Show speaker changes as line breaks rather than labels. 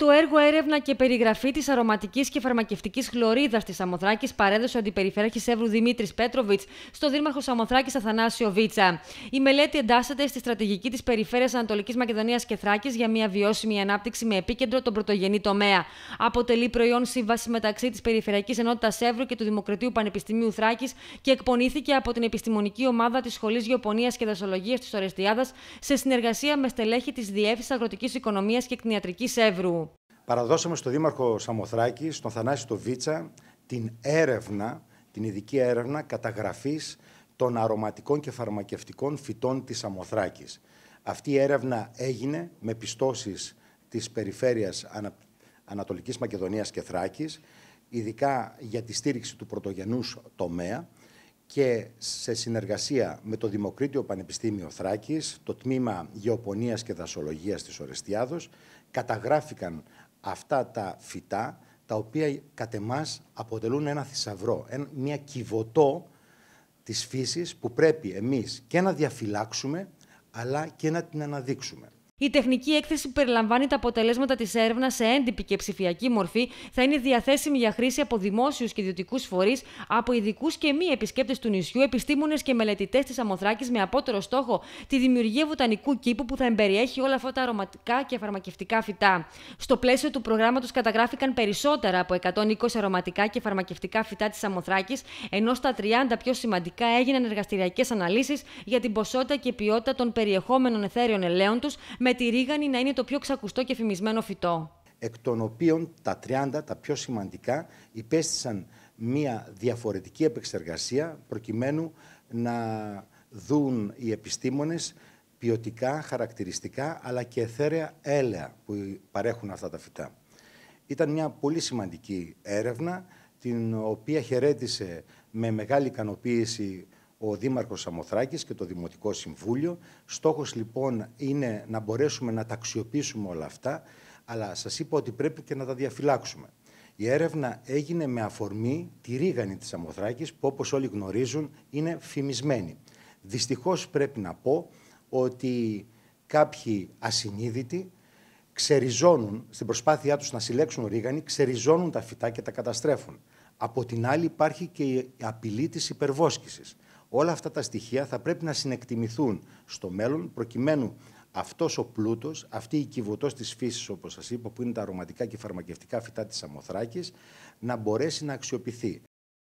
Το έργο έρευνα και περιγραφή της αρωματικής και φαρμακευτικής χλωρίδας της Σαμοθράκης παρέδωσε ο Αντιπεριφέρχης Εύρου Δημήτρης Πέτροβιτ στο Δήμαρχο Σαμοθράκης Αθανάσιο Βίτσα. Η μελέτη εντάσσεται στη στρατηγική της Περιφέρειας Ανατολικής Μακεδονίας και Θράκης για μια βιώσιμη ανάπτυξη με επίκεντρο τον πρωτογενή τομέα. Αποτελεί προϊόν σύμβασης μεταξύ της Περιφερειακής Ενότητας Εύρου και του Δημοκρατίου Πανεπιστημίου Θράκης και εκπονήθηκε από την επιστημονική ομάδα της Σχολής Γεωπονίας και Δασολογίας της Ορεστιάδας σε συνεργασία με στελέχη της Διεύθυνσης Αγροτικής Οικονομίας και Κτηνιατρικής Εύρου.
Παραδώσαμε στο Δήμαρχο Σαμοθράκη, στον Θανάση το Βίτσα, την έρευνα, την ειδική έρευνα καταγραφής των αρωματικών και φαρμακευτικών φυτών της Σαμοθράκης. Αυτή η έρευνα έγινε με πιστώσεις της περιφέρειας Ανα... Ανατολικής Μακεδονίας και Θράκης, ειδικά για τη στήριξη του πρωτογενούς τομέα και σε συνεργασία με το Δημοκρίτιο Πανεπιστήμιο Θράκης, το Τμήμα Γεωπονίας και Δασολογίας της Ορεστιάδος, καταγράφηκαν αυτά τα φυτά, τα οποία κατ' εμάς αποτελούν ένα θησαυρό, μια κυβωτό της φύσης που πρέπει εμείς και να διαφυλάξουμε, αλλά και να την αναδείξουμε.
Η τεχνική έκθεση που περιλαμβάνει τα αποτελέσματα της έρευνας σε έντυπη και ψηφιακή μορφή θα είναι διαθέσιμη για χρήση από δημόσιους και ιδιωτικούς φορείς, από ειδικούς και μη επισκέπτες του νησιού, επιστήμονες και μελετητές της Αμοθράκης, με απότερο στόχο τη δημιουργία βουτανικού κήπου που θα εμπεριέχει όλα αυτά τα αρωματικά και φαρμακευτικά φυτά. Στο πλαίσιο του προγράμματος καταγράφηκαν περισσότερα από 120 αρωματικά και φαρμακευτικά φυτά της Αμοθράκης, ενώ στα 30 πιο σημαντικά έγιναν εργαστηριακές αναλύσεις για την ποσότητα και ποιότητα των περιεχόμενων εθέριων ελαίων τους, με τη ρίγανη να είναι το πιο ξακουστό και φημισμένο φυτό.
Εκ των οποίων τα 30, τα πιο σημαντικά, υπέστησαν μία διαφορετική επεξεργασία προκειμένου να δουν οι επιστήμονες ποιοτικά, χαρακτηριστικά, αλλά και εθέρεα έλαια που παρέχουν αυτά τα φυτά. Ήταν μια πολύ σημαντική έρευνα, την οποία χαιρέτησε με μεγάλη ικανοποίηση ο Δήμαρχος Σαμοθράκης και το Δημοτικό Συμβούλιο. Στόχος λοιπόν είναι να μπορέσουμε να τα αξιοποιήσουμε όλα αυτά, αλλά σας είπα ότι πρέπει και να τα διαφυλάξουμε. Η έρευνα έγινε με αφορμή τη ρίγανη της Σαμοθράκης που όπως όλοι γνωρίζουν είναι φημισμένη. Δυστυχώς πρέπει να πω ότι κάποιοι ασυνείδητοι ξεριζώνουν, στην προσπάθειά τους να συλλέξουν ρίγανη, ξεριζώνουν τα φυτά και τα καταστρέφουν. Από την άλλη υπάρχει και η απειλή της υπερβόσκησης. Όλα αυτά τα στοιχεία θα πρέπει να συνεκτιμηθούν στο μέλλον προκειμένου αυτός ο πλούτος, αυτή η κυβωτός της φύσης, όπως σας είπα, που είναι τα αρωματικά και φαρμακευτικά φυτά της Αμοθράκης, να μπορέσει να αξιοποιηθεί.